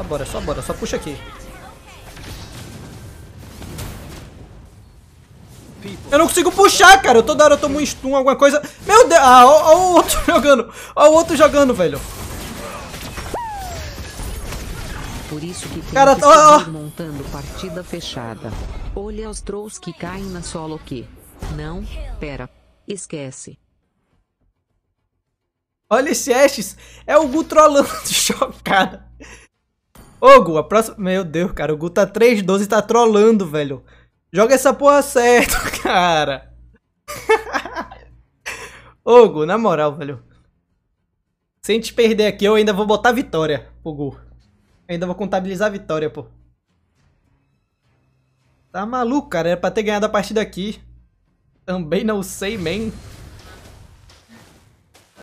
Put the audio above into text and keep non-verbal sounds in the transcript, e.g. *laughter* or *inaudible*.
Só bora, só bora, só puxa aqui. Eu não consigo puxar, cara. Eu toda hora eu tomo um stun, alguma coisa. Meu Deus. Ah, ó, ó o outro *laughs* jogando. Ó o outro jogando, velho. Por isso que tem cara, que ó, ó. montando partida fechada. Olha os trolls que caem na solo que. Não, pera. Esquece. Olha esse Ashes. É o Gu trollando chocada. *laughs* Ô, Gu, a próxima... Meu Deus, cara, o Gu tá 3-12 e tá trolando, velho. Joga essa porra certo, *laughs* cara. *laughs* Ô, Gu, na moral, velho. Se a gente perder aqui, eu ainda vou botar vitória pro Gu. ainda vou contabilizar a vitória, pô. Tá maluco, cara. Era pra ter ganhado a partida aqui. Também não sei, man.